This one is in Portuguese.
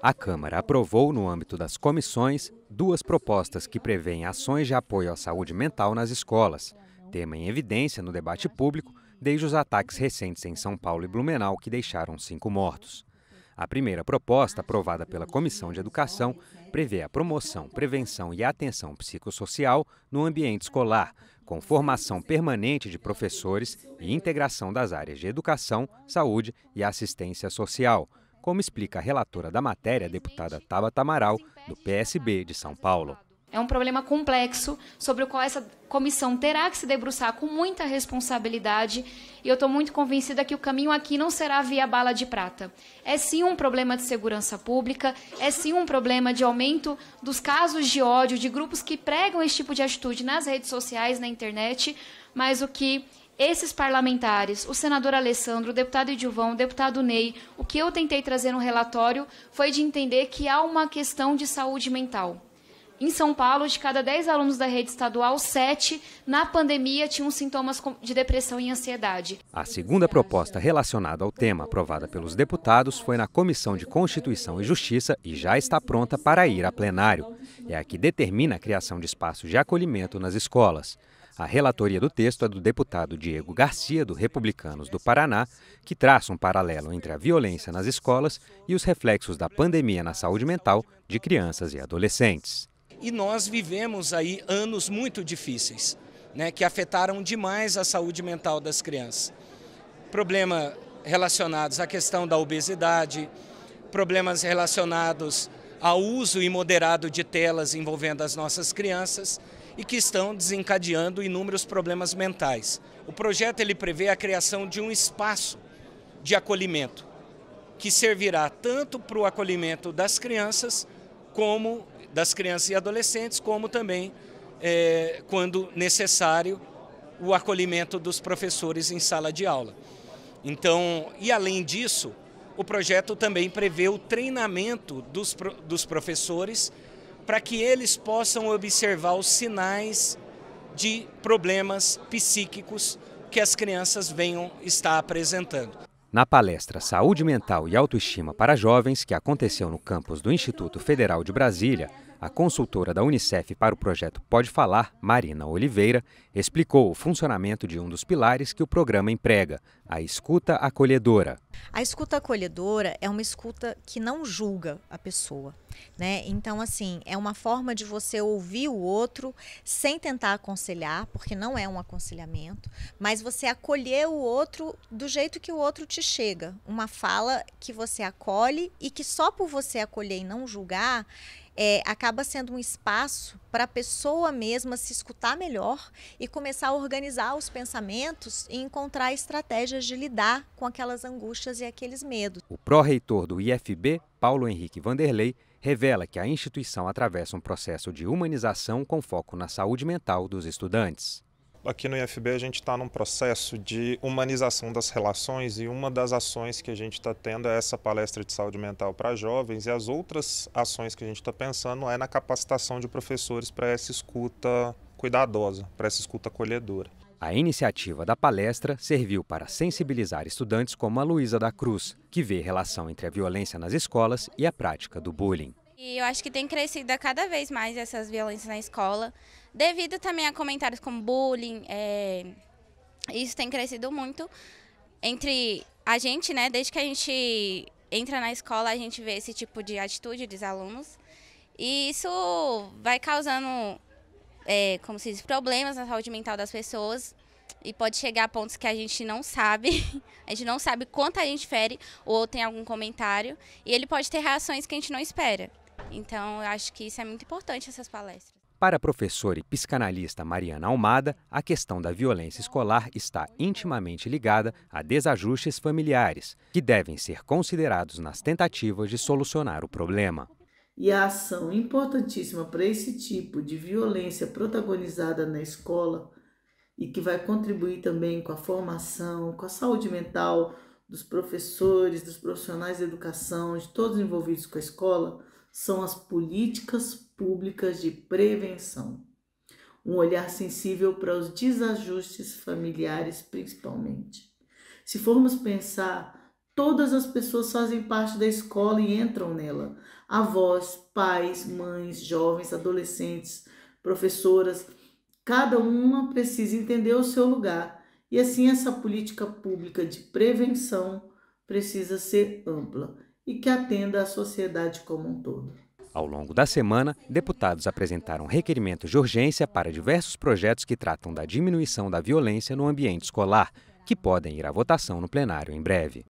A Câmara aprovou, no âmbito das comissões, duas propostas que prevêem ações de apoio à saúde mental nas escolas, tema em evidência no debate público desde os ataques recentes em São Paulo e Blumenau que deixaram cinco mortos. A primeira proposta, aprovada pela Comissão de Educação, prevê a promoção, prevenção e atenção psicossocial no ambiente escolar, com formação permanente de professores e integração das áreas de educação, saúde e assistência social como explica a relatora da matéria, a deputada Tabata Amaral, do PSB de São Paulo. É um problema complexo sobre o qual essa comissão terá que se debruçar com muita responsabilidade e eu estou muito convencida que o caminho aqui não será via bala de prata. É sim um problema de segurança pública, é sim um problema de aumento dos casos de ódio, de grupos que pregam esse tipo de atitude nas redes sociais, na internet, mas o que esses parlamentares, o senador Alessandro, o deputado Edilvão, o deputado Ney, o que eu tentei trazer no relatório foi de entender que há uma questão de saúde mental. Em São Paulo, de cada 10 alunos da rede estadual, 7 na pandemia tinham sintomas de depressão e ansiedade. A segunda proposta relacionada ao tema aprovada pelos deputados foi na Comissão de Constituição e Justiça e já está pronta para ir a plenário. É a que determina a criação de espaços de acolhimento nas escolas. A relatoria do texto é do deputado Diego Garcia, do Republicanos do Paraná, que traça um paralelo entre a violência nas escolas e os reflexos da pandemia na saúde mental de crianças e adolescentes. E nós vivemos aí anos muito difíceis, né, que afetaram demais a saúde mental das crianças. Problemas relacionados à questão da obesidade, problemas relacionados ao uso imoderado de telas envolvendo as nossas crianças e que estão desencadeando inúmeros problemas mentais. O projeto ele prevê a criação de um espaço de acolhimento que servirá tanto para o acolhimento das crianças como das crianças e adolescentes, como também é, quando necessário o acolhimento dos professores em sala de aula. Então, e além disso, o projeto também prevê o treinamento dos, dos professores para que eles possam observar os sinais de problemas psíquicos que as crianças venham estar apresentando. Na palestra Saúde Mental e Autoestima para Jovens, que aconteceu no campus do Instituto Federal de Brasília, a consultora da Unicef para o projeto Pode Falar, Marina Oliveira, explicou o funcionamento de um dos pilares que o programa emprega, a escuta acolhedora. A escuta acolhedora é uma escuta que não julga a pessoa, né? Então, assim, é uma forma de você ouvir o outro sem tentar aconselhar, porque não é um aconselhamento, mas você acolher o outro do jeito que o outro te chega. Uma fala que você acolhe e que só por você acolher e não julgar, é, acaba sendo um espaço para a pessoa mesma se escutar melhor e começar a organizar os pensamentos e encontrar estratégias de lidar com aquelas angústias e aqueles medos. O pró-reitor do IFB, Paulo Henrique Vanderlei, revela que a instituição atravessa um processo de humanização com foco na saúde mental dos estudantes aqui no IFB a gente está num processo de humanização das relações e uma das ações que a gente está tendo é essa palestra de saúde mental para jovens e as outras ações que a gente está pensando é na capacitação de professores para essa escuta cuidadosa, para essa escuta acolhedora. A iniciativa da palestra serviu para sensibilizar estudantes como a Luísa da Cruz, que vê relação entre a violência nas escolas e a prática do bullying. E eu acho que tem crescido cada vez mais essas violências na escola. Devido também a comentários como bullying, é, isso tem crescido muito entre a gente, né? Desde que a gente entra na escola, a gente vê esse tipo de atitude dos alunos. E isso vai causando, é, como se diz, problemas na saúde mental das pessoas. E pode chegar a pontos que a gente não sabe. a gente não sabe quanto a gente fere ou tem algum comentário. E ele pode ter reações que a gente não espera. Então, eu acho que isso é muito importante, essas palestras. Para a professora e psicanalista Mariana Almada, a questão da violência escolar está intimamente ligada a desajustes familiares, que devem ser considerados nas tentativas de solucionar o problema. E a ação importantíssima para esse tipo de violência protagonizada na escola e que vai contribuir também com a formação, com a saúde mental dos professores, dos profissionais de educação, de todos envolvidos com a escola, são as políticas públicas de prevenção, um olhar sensível para os desajustes familiares, principalmente. Se formos pensar, todas as pessoas fazem parte da escola e entram nela: avós, pais, mães, jovens, adolescentes, professoras. Cada uma precisa entender o seu lugar e assim essa política pública de prevenção precisa ser ampla e que atenda a sociedade como um todo. Ao longo da semana, deputados apresentaram requerimentos de urgência para diversos projetos que tratam da diminuição da violência no ambiente escolar, que podem ir à votação no plenário em breve.